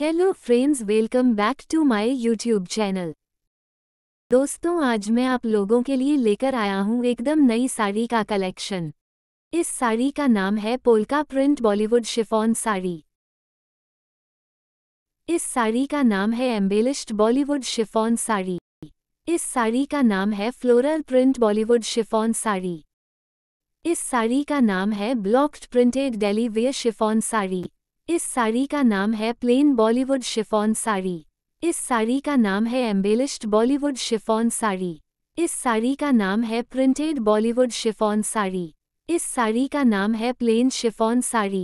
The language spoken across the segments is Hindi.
hello friends welcome back to my YouTube channel दोस्तों आज मैं आप लोगों के लिए लेकर आया हूं एकदम नई साड़ी का कलेक्शन इस साड़ी का नाम है polka print Bollywood chiffon sari इस साड़ी का नाम है एम्बेलिश्ड बॉलीवुड शिफॉन साड़ी इस साड़ी का नाम है floral print Bollywood chiffon sari इस साड़ी का नाम है blocked printed daily wear chiffon sari इस साड़ी का नाम है प्लेन बॉलीवुड शिफॉन साड़ी इस साड़ी का नाम है एम्बेलिश्ड बॉलीवुड शिफॉन साड़ी इस साड़ी का नाम है प्रिंटेड बॉलीवुड शिफॉन साड़ी इस साड़ी का नाम है प्लेन शिफॉन साड़ी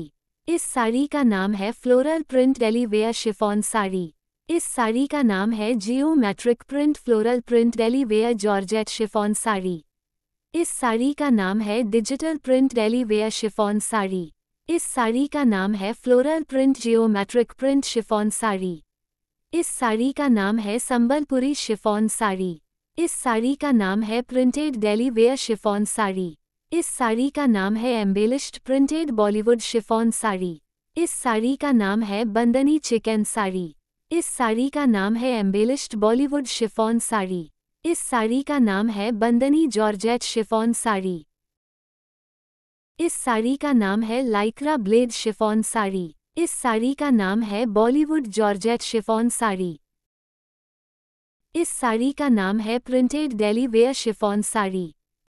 इस साड़ी का नाम है floral print daily wear chiffon sari इस साड़ी का नाम है geometric print floral print daily wear georgette chiffon sari इस साड़ी का नाम है digital print daily wear chiffon sari इस साड़ी का नाम है floral print geometric print chiffon sari इस साड़ी का नाम है संबलपुरी शिफॉन साड़ी इस साड़ी का नाम है printed daily wear chiffon sari इस साड़ी का नाम है embellished printed Bollywood chiffon sari इस साड़ी का नाम है बंदनी चिकन साड़ी इस साड़ी का नाम है एम्बेलिश्ड बॉलीवुड शिफॉन साड़ी इस साड़ी का नाम है बंदनी जॉर्जेट शिफॉन साड़ी इस साड़ी का नाम है लाइक्रा ब्लेड शिफॉन साड़ी इस साड़ी का नाम है बॉलीवुड जॉर्जेट शिफॉन साड़ी इस साड़ी का नाम है printed daily wear chiffon sari